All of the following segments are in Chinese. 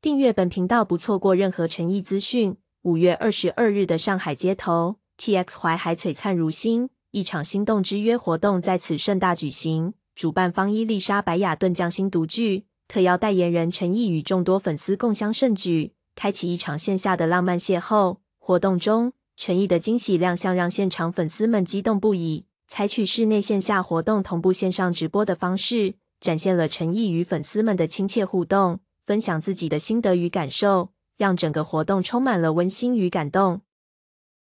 订阅本频道，不错过任何诚意资讯。五月二十二日的上海街头，TX 淮海璀璨如星，一场心动之约活动在此盛大举行。主办方伊丽莎白雅顿匠心独具，特邀代言人陈毅与众多粉丝共襄盛举，开启一场线下的浪漫邂逅。活动中，陈毅的惊喜亮相让现场粉丝们激动不已。采取室内线下活动同步线上直播的方式，展现了陈毅与粉丝们的亲切互动。分享自己的心得与感受，让整个活动充满了温馨与感动。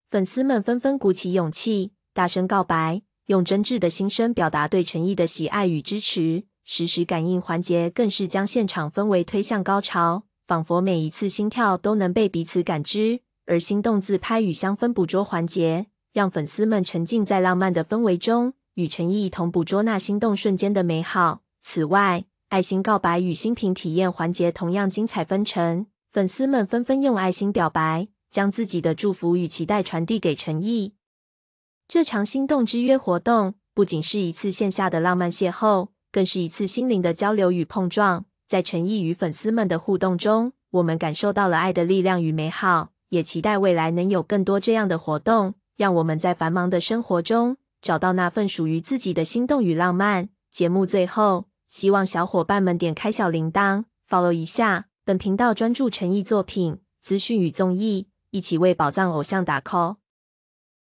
粉丝们纷纷鼓起勇气，大声告白，用真挚的心声表达对陈意的喜爱与支持。实时感应环节更是将现场氛围推向高潮，仿佛每一次心跳都能被彼此感知。而心动自拍与香氛捕捉环节，让粉丝们沉浸在浪漫的氛围中，与陈意一同捕捉那心动瞬间的美好。此外，爱心告白与新品体验环节同样精彩纷呈，粉丝们纷纷用爱心表白，将自己的祝福与期待传递给陈毅。这场心动之约活动不仅是一次线下的浪漫邂逅，更是一次心灵的交流与碰撞。在陈毅与粉丝们的互动中，我们感受到了爱的力量与美好，也期待未来能有更多这样的活动，让我们在繁忙的生活中找到那份属于自己的心动与浪漫。节目最后。希望小伙伴们点开小铃铛，follow 一下本频道，专注诚意作品、资讯与综艺，一起为宝藏偶像打 call。